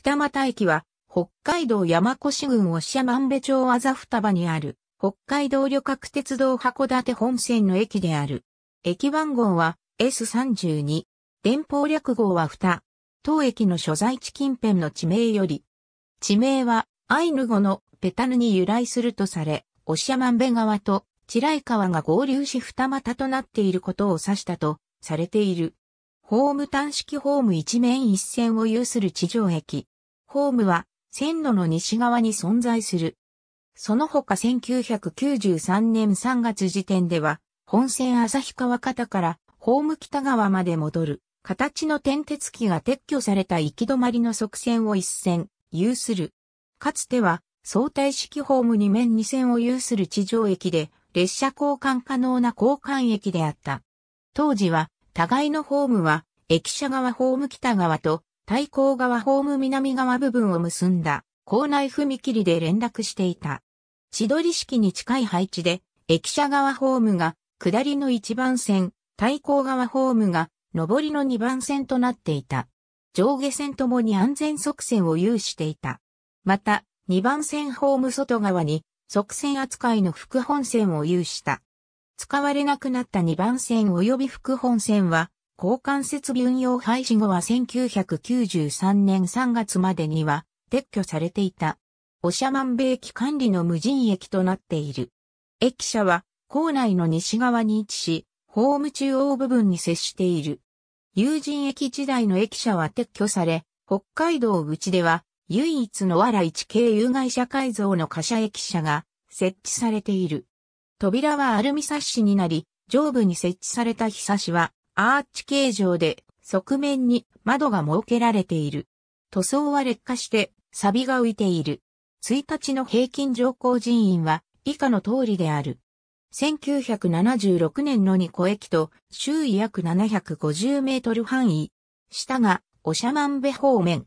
二俣駅は、北海道山古志郡長万部町あざ束にある、北海道旅客鉄道函館本線の駅である。駅番号は S32。電報略号は二。当駅の所在地近辺の地名より。地名は、アイヌ語のペタヌに由来するとされ、長万部川と、チライ川が合流し二股となっていることを指したと、されている。ホーム端式ホーム一面一線を有する地上駅。ホームは線路の西側に存在する。その他1993年3月時点では、本線旭川方からホーム北側まで戻る、形の転鉄機が撤去された行き止まりの側線を一線、有する。かつては、相対式ホーム二面二線を有する地上駅で、列車交換可能な交換駅であった。当時は、互いのホームは、駅舎側ホーム北側と、対向側ホーム南側部分を結んだ、校内踏切で連絡していた。千鳥式に近い配置で、駅舎側ホームが、下りの1番線、対向側ホームが、上りの2番線となっていた。上下線ともに安全側線を有していた。また、2番線ホーム外側に、側線扱いの副本線を有した。使われなくなった2番線及び副本線は、交換設備運用廃止後は1993年3月までには撤去されていた。まんべ駅管理の無人駅となっている。駅舎は構内の西側に位置し、ホーム中央部分に接している。友人駅時代の駅舎は撤去され、北海道口では唯一のわら一系有害者改造の貨車駅舎が設置されている。扉はアルミサッシになり、上部に設置されたひさしはアーチ形状で側面に窓が設けられている。塗装は劣化して錆が浮いている。1日の平均乗降人員は以下の通りである。1976年のニコ駅と周囲約750メートル範囲。下がマンベ方面。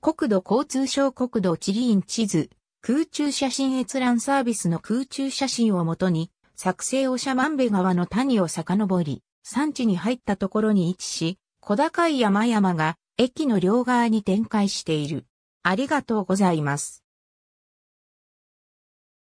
国土交通省国土地理院地図空中写真閲覧サービスの空中写真をもとに、作成をシャマンベ川の谷を遡り、山地に入ったところに位置し、小高い山々が駅の両側に展開している。ありがとうございます。